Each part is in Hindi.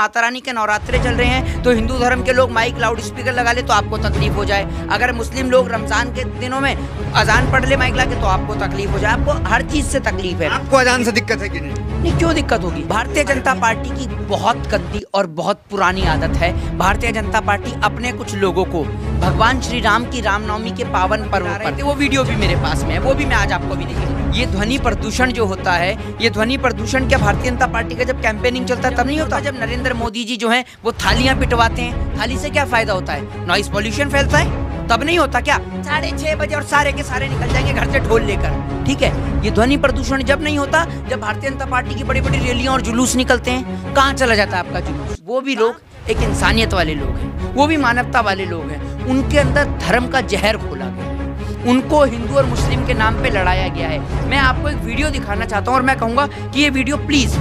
माता रानी के नवरात्रे चल रहे हैं तो हिंदू धर्म के लोग माइक लाउड स्पीकर लगा ले तो आपको तकलीफ हो जाए अगर मुस्लिम लोग रमजान के दिनों में अजान पढ़ ले माइक ला के तो आपको तकलीफ हो जाए आपको हर चीज से तकलीफ है आपको अजान से दिक्कत है कि नहीं नहीं क्यों दिक्कत होगी भारतीय जनता पार्टी की बहुत गद्दी और बहुत पुरानी आदत है भारतीय जनता पार्टी अपने कुछ लोगों को भगवान श्री राम की रामनवमी के पावन पर्व पर थे वो वीडियो भी मेरे पास में है वो भी मैं आज आपको भी दिखाऊंगा ये ध्वनि प्रदूषण जो होता है ये ध्वनि प्रदूषण क्या भारतीय जनता पार्टी का जब कैंपेनिंग चलता है तब नहीं होता जब नरेंद्र मोदी जी जो है वो थालियां पिटवाते हैं थाली से क्या फायदा होता है नॉइस पॉल्यूशन फैलता है तब नहीं होता क्या साढ़े छह बजे और सारे के सारे निकल जाएंगे घर से ढोल लेकर ठीक है ये ध्वनि प्रदूषण जब नहीं होता जब भारतीय जनता पार्टी की बड़ी बड़ी रैलियां और जुलूस निकलते हैं कहाँ चला जाता है आपका जुलूस वो भी लोग एक इंसानियत वाले लोग हैं वो भी मानवता वाले लोग हैं उनके अंदर धर्म का जहर खोला गया उनको हिंदू और मुस्लिम के नाम पे लड़ाया गया है मैं आपको एक वीडियो दिखाना चाहता हूँ और मैं कहूँगा कि ये वीडियो प्लीज़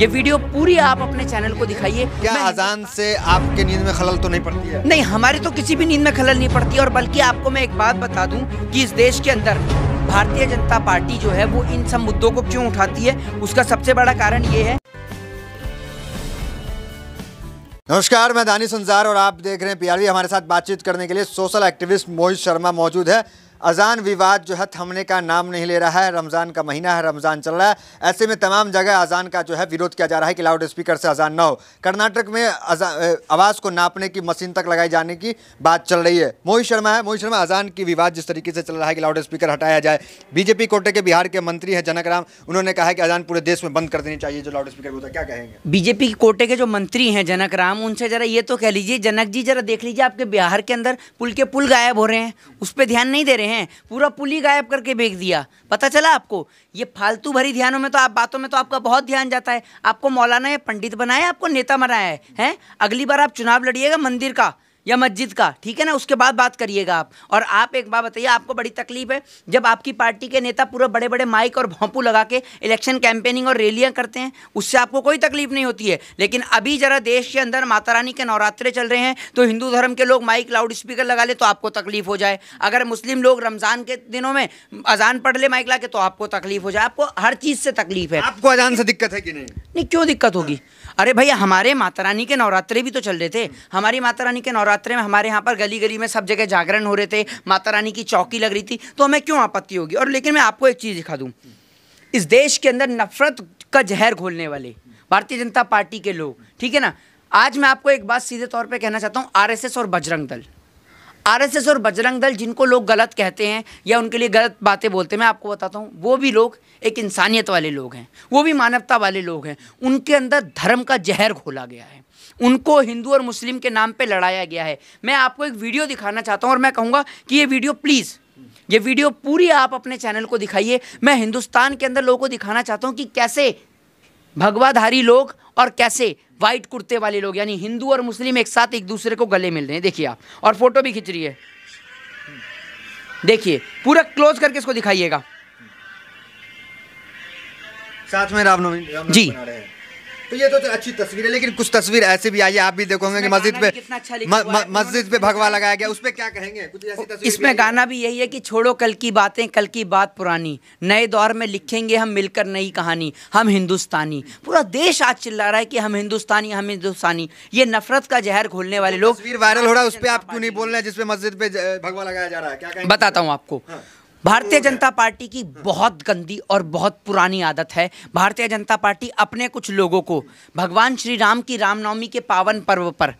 ये वीडियो पूरी आप अपने चैनल को दिखाइए क्या अजान से आपके नींद में खलल तो नहीं पड़ती है नहीं हमारी तो किसी भी नींद में खलल नहीं पड़ती और बल्कि आपको मैं एक बात बता दूं कि इस देश के अंदर भारतीय जनता पार्टी जो है वो इन सब मुद्दों को क्यों उठाती है उसका सबसे बड़ा कारण ये है नमस्कार मैं दानी अंजार और आप देख रहे हैं पीआरवी हमारे साथ बातचीत करने के लिए सोशल एक्टिविस्ट मोहित शर्मा मौजूद है अजान विवाद जो है थमने का नाम नहीं ले रहा है रमज़ान का महीना है रमज़ान चल रहा है ऐसे में तमाम जगह अजान का जो है विरोध किया जा रहा है कि लाउड स्पीकर से अजान ना हो कर्नाटक में आवाज़ को नापने की मशीन तक लगाई जाने की बात चल रही है मोहित शर्मा है मोहित शर्मा अजान की विवाद जिस तरीके से चल रहा है कि लाउड स्पीकर हटाया जाए बीजेपी कोटे के बिहार के मंत्री हैं जनक राम उन्होंने कहा कि अजान पूरे देश में बंद कर देनी चाहिए जो लाउड स्पीकर होता है क्या कहेंगे बीजेपी कोटे के जो मंत्री हैं जनक राम उनसे ज़रा ये तो कह लीजिए जनक जी ज़रा देख लीजिए आपके बिहार के अंदर पुल के पुल गायब हो रहे हैं उस पर ध्यान नहीं दे रहे रहे हैं पूरा पुली गायब करके भेज दिया पता चला आपको ये फालतू भरी ध्यानों में तो आप बातों में तो आपका बहुत ध्यान जाता है आपको मौलाना है पंडित बनाया आपको नेता बनाया है हैं अगली बार आप चुनाव लड़िएगा मंदिर का या मस्जिद का ठीक है ना उसके बाद बात करिएगा आप और आप एक बात बताइए आपको बड़ी तकलीफ है जब आपकी पार्टी के नेता पूरा बड़े बड़े माइक और भोंपू लगा के इलेक्शन कैंपेनिंग और रैलियाँ करते हैं उससे आपको कोई तकलीफ नहीं होती है लेकिन अभी ज़रा देश के अंदर माता रानी के नवरात्रे चल रहे हैं तो हिंदू धर्म के लोग माइक लाउड स्पीकर लगा ले तो आपको तकलीफ हो जाए अगर मुस्लिम लोग रमज़ान के दिनों में अजान पढ़ ले माइक ला के तो आपको तकलीफ हो जाए आपको हर चीज़ से तकलीफ है आपको अजान से दिक्कत है कि नहीं नहीं क्यों दिक्कत होगी अरे भैया हमारे माता रानी के नवरात्रे भी तो चल रहे थे हमारी माता रानी के नवरात्रे में हमारे यहाँ पर गली गली में सब जगह जागरण हो रहे थे माता रानी की चौकी लग रही थी तो हमें क्यों आपत्ति होगी और लेकिन मैं आपको एक चीज़ दिखा दूँ इस देश के अंदर नफरत का जहर घोलने वाले भारतीय जनता पार्टी के लोग ठीक है ना आज मैं आपको एक बात सीधे तौर पर कहना चाहता हूँ आर और बजरंग दल आरएसएस और बजरंग दल जिनको लोग गलत कहते हैं या उनके लिए गलत बातें बोलते हैं मैं आपको बताता हूँ वो भी लोग एक इंसानियत वाले लोग हैं वो भी मानवता वाले लोग हैं उनके अंदर धर्म का जहर खोला गया है उनको हिंदू और मुस्लिम के नाम पर लड़ाया गया है मैं आपको एक वीडियो दिखाना चाहता हूँ और मैं कहूँगा कि ये वीडियो प्लीज़ ये वीडियो पूरी आप अपने चैनल को दिखाइए मैं हिंदुस्तान के अंदर लोगों को दिखाना चाहता हूँ कि कैसे भगवाधारी लोग और कैसे वाइट कुर्ते वाले लोग यानी हिंदू और मुस्लिम एक साथ एक दूसरे को गले मिल रहे हैं देखिए आप और फोटो भी खिंच रही है देखिए पूरा क्लोज करके इसको दिखाइएगा साथ में रामनवमी जी तो ये तो, तो अच्छी तस्वीर है लेकिन कुछ तस्वीर ऐसे भी आई है आप भी देखोगे कि मस्जिद पे अच्छा मस्जिद पे भगवा लगाया गया उस पर क्या कहेंगे इसमें गाना भी यही है कि छोड़ो कल की बातें कल की बात पुरानी नए दौर में लिखेंगे हम मिलकर नई कहानी हम हिंदुस्तानी पूरा देश आज चिल्ला रहा है कि हम हिंदुस्तानी हम हिंदुस्तानी ये नफरत का जहर घोलने वाले लोग वायरल हो रहा है उस पर आप क्यों नहीं बोल रहे हैं जिसपे मस्जिद पे भगवा लगाया जा रहा है क्या बताता हूँ आपको हाँ। भारतीय जनता पार्टी की बहुत गंदी और बहुत पुरानी आदत है भारतीय जनता पार्टी अपने कुछ लोगों को भगवान श्री राम की रामनवमी के पावन पर्व पर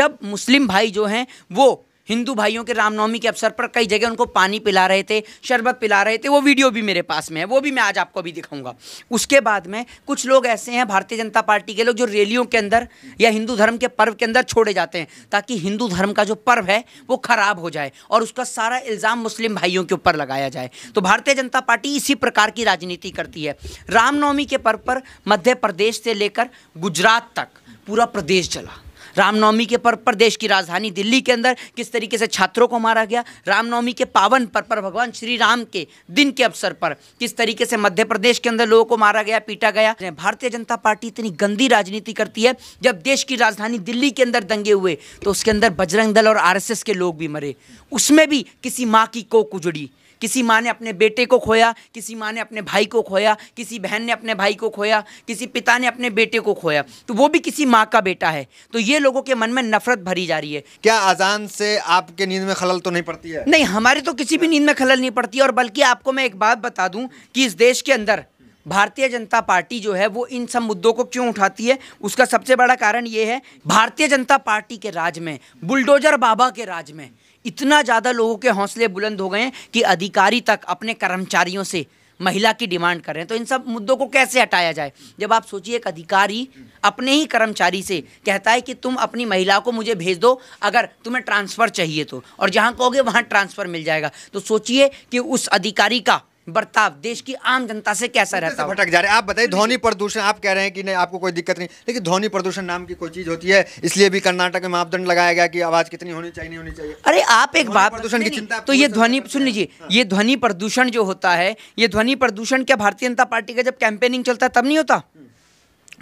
जब मुस्लिम भाई जो हैं वो हिंदू भाइयों के रामनवमी के अवसर पर कई जगह उनको पानी पिला रहे थे शरबत पिला रहे थे वो वीडियो भी मेरे पास में है वो भी मैं आज आपको भी दिखाऊंगा उसके बाद में कुछ लोग ऐसे हैं भारतीय जनता पार्टी के लोग जो रैलियों के अंदर या हिंदू धर्म के पर्व के अंदर छोड़े जाते हैं ताकि हिंदू धर्म का जो पर्व है वो खराब हो जाए और उसका सारा इल्ज़ाम मुस्लिम भाइयों के ऊपर लगाया जाए तो भारतीय जनता पार्टी इसी प्रकार की राजनीति करती है रामनवमी के पर्व पर मध्य प्रदेश से लेकर गुजरात तक पूरा प्रदेश चला रामनवमी के पर्व पर देश की राजधानी दिल्ली के अंदर किस तरीके से छात्रों को मारा गया रामनवमी के पावन पर्व पर भगवान श्री राम के दिन के अवसर पर किस तरीके से मध्य प्रदेश के अंदर लोगों को मारा गया पीटा गया भारतीय जनता पार्टी इतनी गंदी राजनीति करती है जब देश की राजधानी दिल्ली के अंदर दंगे हुए तो उसके अंदर बजरंग दल और आर के लोग भी मरे उसमें भी किसी माँ की कोक उजड़ी किसी माँ ने अपने बेटे को खोया किसी माँ ने अपने भाई को खोया किसी बहन ने अपने भाई को खोया किसी पिता ने अपने बेटे को खोया तो वो भी किसी माँ का बेटा है तो ये लोगों के मन में नफरत भरी जा रही है क्या अजान से आपके नींद में खलल तो नहीं पड़ती है नहीं हमारे तो किसी भी नींद में खलल नहीं पड़ती और बल्कि आपको मैं एक बात बता दूँ कि इस देश के अंदर भारतीय जनता पार्टी जो है वो इन सब मुद्दों को क्यों उठाती है उसका सबसे बड़ा कारण ये है भारतीय जनता पार्टी के राज में बुलडोजर बाबा के राज में इतना ज़्यादा लोगों के हौसले बुलंद हो गए हैं कि अधिकारी तक अपने कर्मचारियों से महिला की डिमांड कर रहे हैं तो इन सब मुद्दों को कैसे हटाया जाए जब आप सोचिए एक अधिकारी अपने ही कर्मचारी से कहता है कि तुम अपनी महिला को मुझे भेज दो अगर तुम्हें ट्रांसफ़र चाहिए तो और जहाँ कहोगे वहाँ ट्रांसफ़र मिल जाएगा तो सोचिए कि उस अधिकारी का बर्ताव देश की आम जनता से कैसा रहता है भटक जा रहे हैं आप बताइए ध्वनि प्रदूषण आप कह रहे हैं कि नहीं आपको कोई दिक्कत नहीं लेकिन ध्वनि प्रदूषण नाम की कोई चीज़ होती है इसलिए भी कर्नाटक में मापदंड लगाया गया कि आवाज़ कितनी होनी चाहिए नहीं होनी चाहिए अरे आप एक बात प्रदूषण की चिंता तो ये ध्वनि सुन लीजिए हाँ। ये ध्वनि प्रदूषण जो होता है ये ध्वनि प्रदूषण क्या भारतीय जनता पार्टी का जब कैंपेनिंग चलता है तब नहीं होता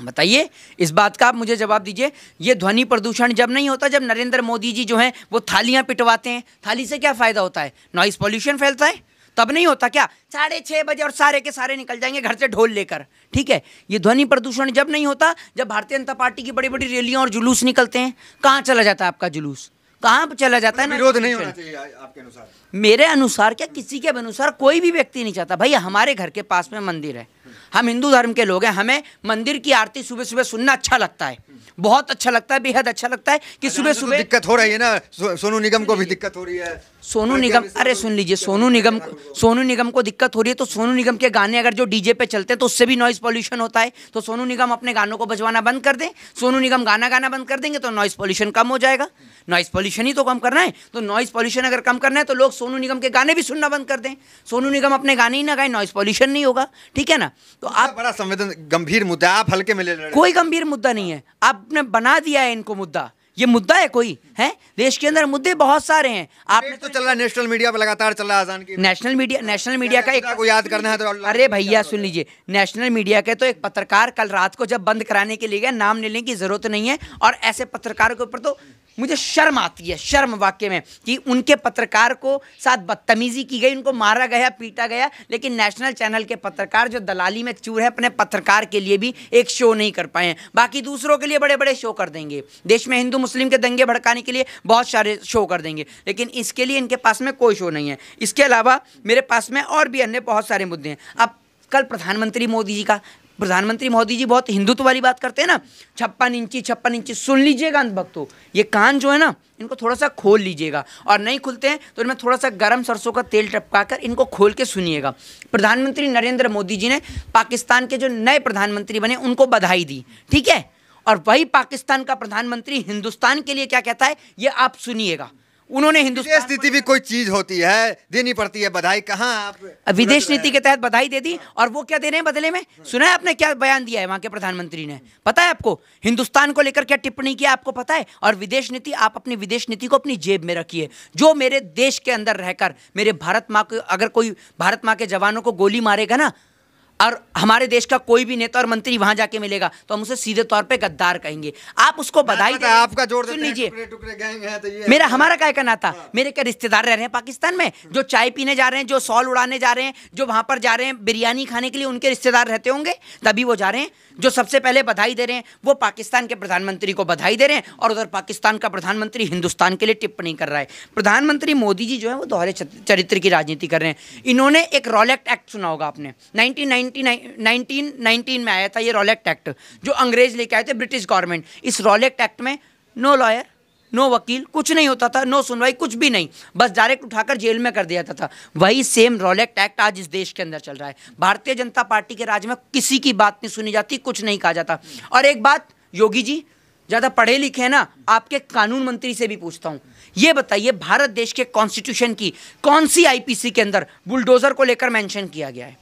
बताइए इस बात का आप मुझे जवाब दीजिए ये ध्वनि प्रदूषण जब नहीं होता जब नरेंद्र मोदी जी जो हैं वो थालियां पिटवाते हैं थाली से क्या फ़ायदा होता है नॉइस पॉल्यूशन फैलता है तब नहीं होता क्या साढ़े छः बजे और सारे के सारे निकल जाएंगे घर से ढोल लेकर ठीक है ये ध्वनि प्रदूषण जब नहीं होता जब भारतीय जनता पार्टी की बड़ी बड़ी रैलियाँ और जुलूस निकलते हैं कहाँ चला जाता है आपका जुलूस कहाँ चला जाता है विरोध नहीं होना चाहिए आपके अनुसार मेरे अनुसार क्या किसी के अनुसार कोई भी व्यक्ति नहीं चाहता भाई हमारे घर के पास में मंदिर है हम हिंदू धर्म के लोग हैं हमें मंदिर की आरती सुबह सुबह सुनना अच्छा लगता है बहुत अच्छा लगता है बेहद अच्छा लगता है कि सुबह तो सुबह दिक्कत हो रही है ना सोनू निगम को भी दिक्कत हो रही है सोनू निगम अरे सुन लीजिए सोनू निगम सोनू निगम को दिक्कत हो रही है तो सोनू निगम के गाने अगर जो डीजे पे चलते हैं तो उससे भी नॉइस पॉल्यूशन होता है तो सोनू निगम अपने गानों को बजवाना बंद कर दें सोनू निगम गाना गाना बंद कर देंगे तो नॉइस पॉल्यूशन कम हो जाएगा नॉइस पॉल्यूशन ही तो कम करना है तो नॉइस पॉल्यूशन अगर कम करना है तो लोग सोनू निगम के गाने भी सुनना बंद कर दें सोनू निगम अपने गाने ही ना गाए नॉइस पॉल्यूशन नहीं होगा ठीक है ना तो आप बड़ा संवेदन गंभीर मुद्दा आप हल्के में ले कोई गंभीर मुद्दा नहीं है आपने बना दिया है इनको मुद्दा ये मुद्दा है कोई है देश के अंदर मुद्दे बहुत सारे हैं आपने तो चल रहा है नेशनल मीडिया पर लगातार चल रहा है आजान की नेशनल मीडिया नेशनल मीडिया का एक को याद करना है तो अरे भैया सुन लीजिए नेशनल मीडिया के तो एक पत्रकार कल रात को जब बंद कराने के लिए गया नाम लेने की जरूरत नहीं है और ऐसे पत्रकारों के ऊपर तो मुझे शर्म आती है शर्म वाक्य में कि उनके पत्रकार को साथ बदतमीजी की गई उनको मारा गया पीटा गया लेकिन नेशनल चैनल के पत्रकार जो दलाली में चूर है अपने पत्रकार के लिए भी एक शो नहीं कर पाए हैं बाकी दूसरों के लिए बड़े बड़े शो कर देंगे देश में हिंदू मुस्लिम के दंगे भड़काने के लिए बहुत सारे शो कर देंगे लेकिन इसके लिए इनके पास में कोई शो नहीं है इसके अलावा मेरे पास में और भी अन्य बहुत सारे मुद्दे हैं अब कल प्रधानमंत्री मोदी जी का प्रधानमंत्री मोदी जी बहुत हिंदुत्व वाली बात करते हैं ना छप्पन इंची छप्पन इंची सुन लीजिएगा अंत भक्तों ये कान जो है ना इनको थोड़ा सा खोल लीजिएगा और नहीं खुलते हैं तो इनमें थोड़ा सा गर्म सरसों का तेल टपका कर इनको खोल के सुनिएगा प्रधानमंत्री नरेंद्र मोदी जी ने पाकिस्तान के जो नए प्रधानमंत्री बने उनको बधाई दी ठीक है और वही पाकिस्तान का प्रधानमंत्री हिंदुस्तान के लिए क्या कहता है ये आप सुनिएगा उन्होंने हिंदुस्तान स्थिति भी कोई चीज होती है देनी पड़ती है बधाई कहाँ आप विदेश नीति के तहत बधाई दे दी और वो क्या दे रहे हैं बदले में सुना है आपने क्या बयान दिया है वहां के प्रधानमंत्री ने पता है आपको हिंदुस्तान को लेकर क्या टिप्पणी किया आपको पता है और विदेश नीति आप अपनी विदेश नीति को अपनी जेब में रखिए जो मेरे देश के अंदर रहकर मेरे भारत माँ को अगर कोई भारत माँ के जवानों को गोली मारेगा ना और हमारे देश का कोई भी नेता और मंत्री वहां जाके मिलेगा तो हम उसे सीधे तौर पे गद्दार कहेंगे आप उसको बधाई दे आपका जोड़ सुन लीजिए तो मेरा हमारा क्या कहना था हाँ। मेरे क्या रिश्तेदार रह रहे हैं पाकिस्तान में जो चाय पीने जा रहे हैं जो सॉल उड़ाने जा रहे हैं जो वहां पर जा रहे हैं बिरयानी खाने के लिए उनके रिश्तेदार रहते होंगे तभी वो जा रहे हैं जो सबसे पहले बधाई दे रहे हैं वो पाकिस्तान के प्रधानमंत्री को बधाई दे रहे हैं और उधर पाकिस्तान का प्रधानमंत्री हिंदुस्तान के लिए टिप्पणी कर रहा है प्रधानमंत्री मोदी जी जो है वो दोहरे चरित्र की राजनीति कर रहे हैं इन्होंने एक रॉलेक्ट एक्ट सुना होगा आपने नाइनटीन नाइनटीन में आया था ये रॉलेक्ट एक्ट जो अंग्रेज लेके आए थे ब्रिटिश गवर्नमेंट इस रॉलेक्ट एक्ट में नो लॉयर नो वकील कुछ नहीं होता था नो सुनवाई कुछ भी नहीं बस डायरेक्ट उठाकर जेल में कर दिया था वही सेम रॉलेक्ट एक्ट आज इस देश के अंदर चल रहा है भारतीय जनता पार्टी के राज में किसी की बात नहीं सुनी जाती कुछ नहीं कहा जाता और एक बात योगी जी ज़्यादा पढ़े लिखे हैं ना आपके कानून मंत्री से भी पूछता हूँ ये बताइए भारत देश के कॉन्स्टिट्यूशन की कौन सी आईपीसी के अंदर बुलडोज़र को लेकर मेंशन किया गया है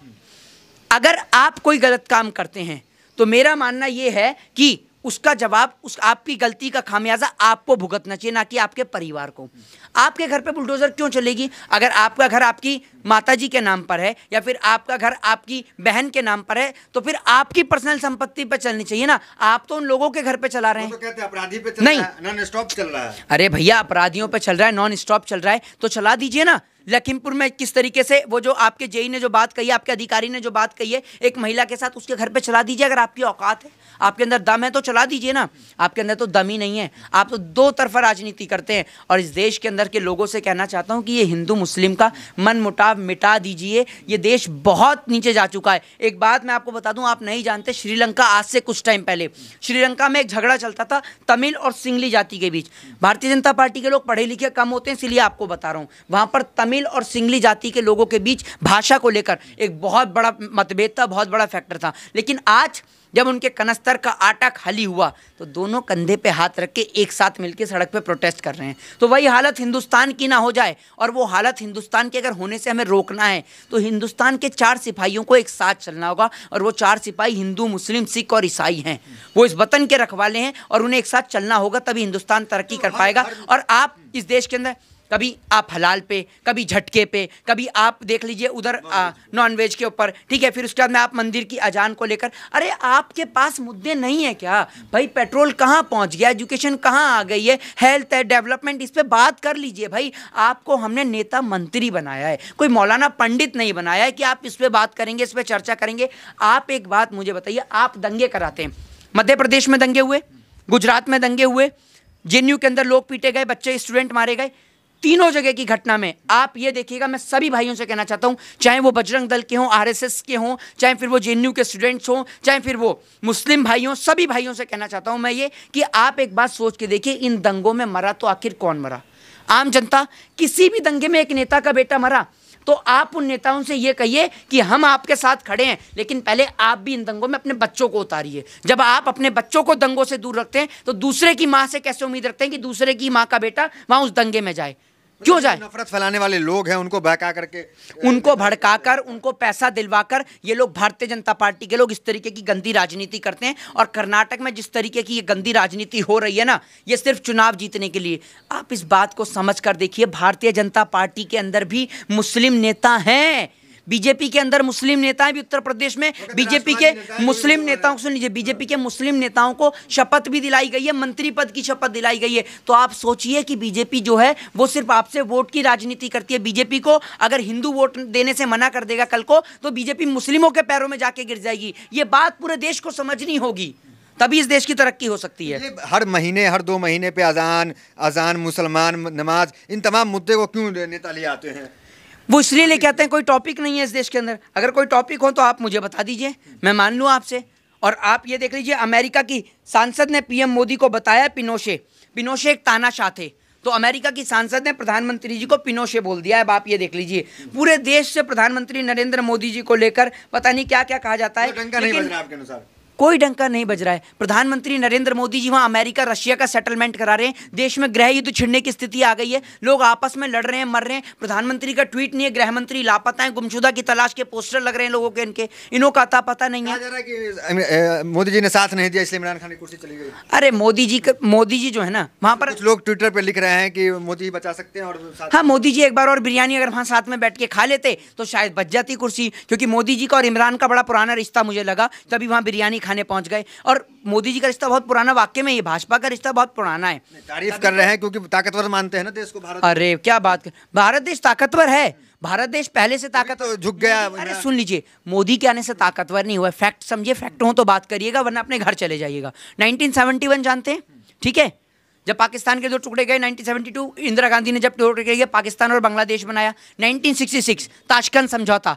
अगर आप कोई गलत काम करते हैं तो मेरा मानना ये है कि उसका जवाब उस आपकी गलती का खामियाजा आपको भुगतना चाहिए ना कि आपके परिवार को आपके घर पे बुलडोज़र क्यों चलेगी अगर आपका घर आपकी माताजी के नाम पर है या फिर आपका घर आपकी बहन के नाम पर है तो फिर आपकी पर्सनल संपत्ति पर चलनी चाहिए ना आप तो उन लोगों के घर पे चला रहे हैं तो कहते अपराधी पे चल नहीं नॉन स्टॉप चल रहा है अरे भैया अपराधियों पर चल रहा है नॉन स्टॉप चल रहा है तो चला दीजिए ना लखीमपुर में किस तरीके से वो जो आपके जेई ने जो बात कही आपके अधिकारी ने जो बात कही है एक महिला के साथ उसके घर पे चला दीजिए अगर आपकी औकात है आपके अंदर दम है तो चला दीजिए ना आपके अंदर तो दम ही नहीं है आप तो दो तरफा राजनीति करते हैं और इस देश के अंदर के लोगों से कहना चाहता हूँ कि ये हिंदू मुस्लिम का मन मुटाव मिटा दीजिए ये देश बहुत नीचे जा चुका है एक बात मैं आपको बता दूँ आप नहीं जानते श्रीलंका आज से कुछ टाइम पहले श्रीलंका में एक झगड़ा चलता था तमिल और सिंगली जाति के बीच भारतीय जनता पार्टी के लोग पढ़े लिखे कम होते हैं इसलिए आपको बता रहा हूँ वहाँ पर तमिल तमिल और सिंगली जाति के लोगों के बीच भाषा को लेकर एक बहुत बड़ा मतभेद था बहुत बड़ा फैक्टर था लेकिन आज जब उनके कनस्तर का आटा खाली हुआ तो दोनों कंधे पे हाथ रख के एक साथ मिलकर सड़क पे प्रोटेस्ट कर रहे हैं तो वही हालत हिंदुस्तान की ना हो जाए और वो हालत हिंदुस्तान के अगर होने से हमें रोकना है तो हिंदुस्तान के चार सिपाहियों को एक साथ चलना होगा और वो चार सिपाही हिंदू मुस्लिम सिख और ईसाई हैं वो इस वतन के रखवाले हैं और उन्हें एक साथ चलना होगा तभी हिंदुस्तान तरक्की कर तो पाएगा और आप इस देश के अंदर कभी आप हलाल पे कभी झटके पे कभी आप देख लीजिए उधर नॉनवेज के ऊपर ठीक है फिर उसके बाद में आप मंदिर की अजान को लेकर अरे आपके पास मुद्दे नहीं है क्या भाई पेट्रोल कहाँ पहुँच गया एजुकेशन कहाँ आ गई है हेल्थ है डेवलपमेंट इस पर बात कर लीजिए भाई आपको हमने नेता मंत्री बनाया है कोई मौलाना पंडित नहीं बनाया है कि आप इस पर बात करेंगे इस पर चर्चा करेंगे आप एक बात मुझे बताइए आप दंगे कराते हैं मध्य प्रदेश में दंगे हुए गुजरात में दंगे हुए जे के अंदर लोग पीटे गए बच्चे स्टूडेंट मारे गए तीनों जगह की घटना में आप ये देखिएगा मैं सभी भाइयों से कहना चाहता हूँ चाहे वो बजरंग दल के हों आरएसएस के हों चाहे फिर वो जे के स्टूडेंट्स हों चाहे फिर वो मुस्लिम भाइयों सभी भाइयों से कहना चाहता हूँ मैं ये कि आप एक बात सोच के देखिए इन दंगों में मरा तो आखिर कौन मरा आम जनता किसी भी दंगे में एक नेता का बेटा मरा तो आप उन नेताओं से ये कहिए कि हम आपके साथ खड़े हैं लेकिन पहले आप भी इन दंगों में अपने बच्चों को उतारिए जब आप अपने बच्चों को दंगों से दूर रखते हैं तो दूसरे की माँ से कैसे उम्मीद रखते हैं कि दूसरे की माँ का बेटा वहाँ उस दंगे में जाए क्यों मतलब जाए नफरत फैलाने वाले लोग हैं उनको भड़का करके उनको भड़काकर उनको पैसा दिलवाकर ये लोग भारतीय जनता पार्टी के लोग इस तरीके की गंदी राजनीति करते हैं और कर्नाटक में जिस तरीके की ये गंदी राजनीति हो रही है ना ये सिर्फ चुनाव जीतने के लिए आप इस बात को समझ कर देखिए भारतीय जनता पार्टी के अंदर भी मुस्लिम नेता हैं बीजेपी के अंदर मुस्लिम नेता भी उत्तर प्रदेश में बीजेपी के मुस्लिम नेताओं सुन लीजिए बीजेपी के मुस्लिम नेताओं को शपथ भी दिलाई गई है मंत्री पद की शपथ दिलाई गई है तो आप सोचिए कि बीजेपी जो है वो सिर्फ आपसे वोट की राजनीति करती है बीजेपी को अगर हिंदू वोट देने से मना कर देगा कल को तो बीजेपी मुस्लिमों के पैरों में जाके गिर जाएगी ये बात पूरे देश को समझनी होगी तभी इस देश की तरक्की हो सकती है हर महीने हर दो महीने पे अजान अजान मुसलमान नमाज इन तमाम मुद्दे को क्यों नेता ले आते हैं वो इसलिए लेके आते हैं कोई टॉपिक नहीं है इस देश के अंदर अगर कोई टॉपिक हो तो आप मुझे बता दीजिए मैं मान लूँ आपसे और आप ये देख लीजिए अमेरिका की सांसद ने पीएम मोदी को बताया पिनोशे पिनोशे एक तानाशाह थे तो अमेरिका की सांसद ने प्रधानमंत्री जी को पिनोशे बोल दिया अब आप ये देख लीजिए पूरे देश से प्रधानमंत्री नरेंद्र मोदी जी को लेकर पता नहीं क्या क्या कहा जाता है लेकिन कोई डंका नहीं बज रहा है प्रधानमंत्री नरेंद्र मोदी जी वहाँ अमेरिका रशिया का सेटलमेंट करा रहे हैं देश में गृह युद्ध छिड़ने की स्थिति आ गई है लोग आपस में लड़ रहे हैं मर रहे हैं प्रधानमंत्री का ट्वीट नहीं है गृह मंत्री लापता है गुमशुदा की तलाश के पोस्टर लग रहे हैं लोगों के इनके इनो का अता पता नहीं है मोदी जी ने साथ नहीं दिया इसलिए इमरान खान की कुर्सी चली गई अरे मोदी जी मोदी जी जो है ना वहाँ पर लोग ट्विटर पर लिख रहे हैं कि मोदी जी बचा सकते हैं और हाँ मोदी जी एक बार और बिरयानी अगर वहाँ साथ में बैठ के खा लेते तो शायद बच जाती कुर्सी क्योंकि मोदी जी का और इमरान का बड़ा पुराना रिश्ता मुझे लगा तभी वहाँ बिरयानी दिखाने पहुंच गए और मोदी जी का रिश्ता बहुत पुराना वाक्य में ये भाजपा का रिश्ता बहुत पुराना है तारीफ कर रहे हैं क्योंकि ताकतवर मानते हैं ना देश को भारत अरे क्या बात कर भारत देश ताकतवर है भारत देश पहले से ताकत तो झुक गया अरे सुन लीजिए मोदी के आने से ताकतवर नहीं हुआ फैक्ट समझिए फैक्ट हो तो बात करिएगा वरना अपने घर चले जाइएगा नाइनटीन जानते हैं ठीक है जब पाकिस्तान के दो टुकड़े गए 1972 इंदिरा गांधी ने जब टुकड़े गए पाकिस्तान और बांग्लादेश बनाया 1966 ताशकंद समझौता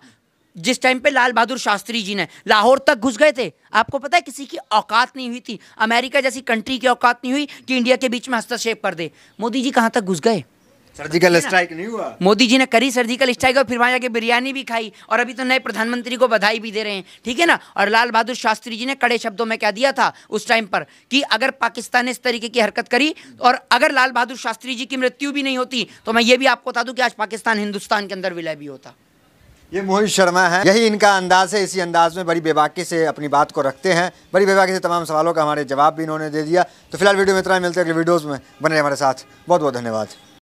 जिस टाइम पे लाल बहादुर शास्त्री जी ने लाहौर तक घुस गए थे आपको पता है किसी की औकात नहीं हुई थी अमेरिका जैसी कंट्री की औकात नहीं हुई कि इंडिया के बीच में हस्तक्षेप कर दे मोदी जी कहाँ तक घुस गए सर्जिकल स्ट्राइक नहीं हुआ मोदी जी ने करी सर्जिकल स्ट्राइक और फिर वहाँ जाके बिरयानी भी खाई और अभी तो नए प्रधानमंत्री को बधाई भी दे रहे हैं ठीक है ना और लाल बहादुर शास्त्री जी ने कड़े शब्दों में क्या दिया था उस टाइम पर कि अगर पाकिस्तान ने इस तरीके की हरकत करी और अगर लाल बहादुर शास्त्री जी की मृत्यु भी नहीं होती तो मैं ये भी आपको बता दूँ कि आज पाकिस्तान हिंदुस्तान के अंदर विलय भी होता ये मोहित शर्मा है यही इनका अंदाज है इसी अंदाज में बड़ी बेबाकी से अपनी बात को रखते हैं बड़ी बेबाकी से तमाम सवालों का हमारे जवाब भी इन्होंने दे दिया तो फिलहाल वीडियो में इतना मिलते हैं अगले वीडियोज़ में बने हमारे साथ बहुत बहुत धन्यवाद